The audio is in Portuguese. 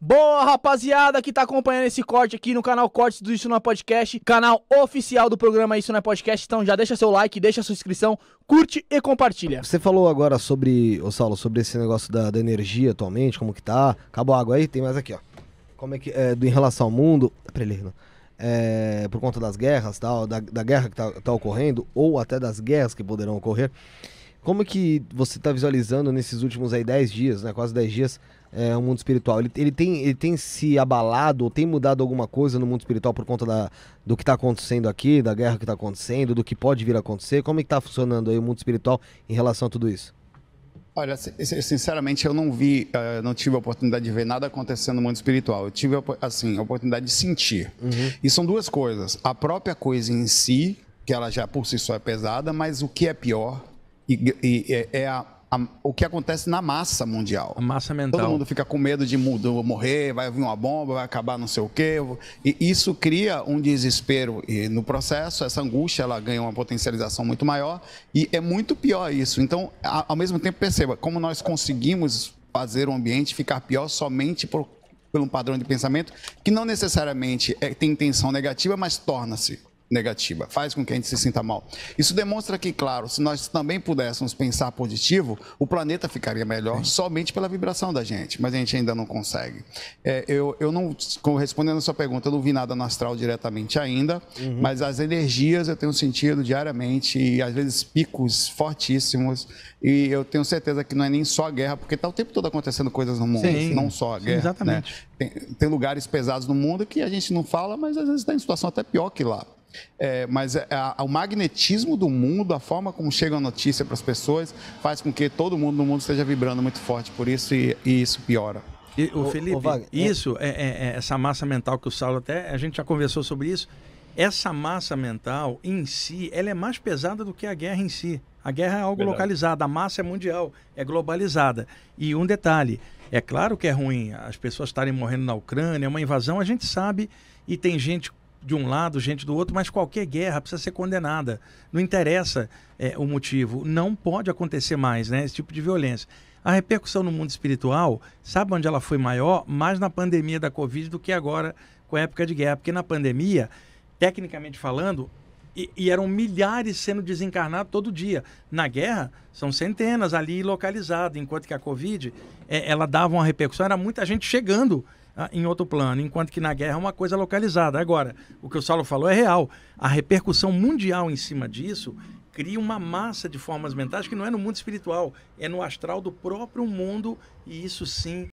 Boa, rapaziada que tá acompanhando esse corte aqui no canal Cortes do Isso Não é Podcast, canal oficial do programa Isso Não é Podcast. Então já deixa seu like, deixa sua inscrição, curte e compartilha. Você falou agora sobre, ô Saulo, sobre esse negócio da, da energia atualmente, como que tá. Acabou a água aí, tem mais aqui, ó. Como é que, é, do, em relação ao mundo, peraí, não. É, por conta das guerras, tal, da, da guerra que tá, tá ocorrendo, ou até das guerras que poderão ocorrer. Como que você está visualizando nesses últimos aí 10 dias, né, quase 10 dias, é, o mundo espiritual? Ele, ele, tem, ele tem se abalado ou tem mudado alguma coisa no mundo espiritual por conta da, do que está acontecendo aqui, da guerra que está acontecendo, do que pode vir a acontecer? Como é está funcionando aí o mundo espiritual em relação a tudo isso? Olha, sinceramente, eu não vi, eh, não tive a oportunidade de ver nada acontecendo no mundo espiritual. Eu tive, assim, a oportunidade de sentir. Uhum. E são duas coisas. A própria coisa em si, que ela já por si só é pesada, mas o que é pior e, e é, é, a, a, o que acontece na massa mundial. A massa mental. Todo mundo fica com medo de mudar, morrer, vai vir uma bomba, vai acabar não sei o quê. E isso cria um desespero e no processo, essa angústia ela ganha uma potencialização muito maior e é muito pior isso. Então, a, ao mesmo tempo, perceba como nós conseguimos fazer o ambiente ficar pior somente por, por um padrão de pensamento que não necessariamente é, tem intenção negativa, mas torna-se negativa, faz com que a gente se sinta mal. Isso demonstra que, claro, se nós também pudéssemos pensar positivo, o planeta ficaria melhor somente pela vibração da gente, mas a gente ainda não consegue. É, eu, eu não, respondendo a sua pergunta, eu não vi nada no astral diretamente ainda, uhum. mas as energias eu tenho sentido diariamente e às vezes picos fortíssimos e eu tenho certeza que não é nem só a guerra, porque está o tempo todo acontecendo coisas no mundo, Sim. não só a guerra. Sim, né? exatamente. Né? Tem, tem lugares pesados no mundo que a gente não fala, mas às vezes está em situação até pior que lá. É, mas a, é, a, o magnetismo do mundo, a forma como chega a notícia para as pessoas, faz com que todo mundo no mundo esteja vibrando muito forte por isso e, e isso piora. E, o Felipe, o Wagner, é- isso, é... É, é, essa massa mental que o Saulo até, a gente já conversou sobre isso, essa massa mental em si, ela é mais pesada do que a guerra em si. A guerra é algo Verdade. localizado, a massa é mundial, é globalizada. E um detalhe, é claro que é ruim as pessoas estarem morrendo na Ucrânia, é uma invasão, a gente sabe, e tem gente de um lado, gente do outro, mas qualquer guerra precisa ser condenada. Não interessa é, o motivo. Não pode acontecer mais né, esse tipo de violência. A repercussão no mundo espiritual, sabe onde ela foi maior? Mais na pandemia da Covid do que agora com a época de guerra. Porque na pandemia, tecnicamente falando, e, e eram milhares sendo desencarnados todo dia. Na guerra, são centenas ali localizadas, enquanto que a Covid, é, ela dava uma repercussão, era muita gente chegando ah, em outro plano, enquanto que na guerra é uma coisa localizada. Agora, o que o Saulo falou é real. A repercussão mundial em cima disso cria uma massa de formas mentais que não é no mundo espiritual, é no astral do próprio mundo, e isso sim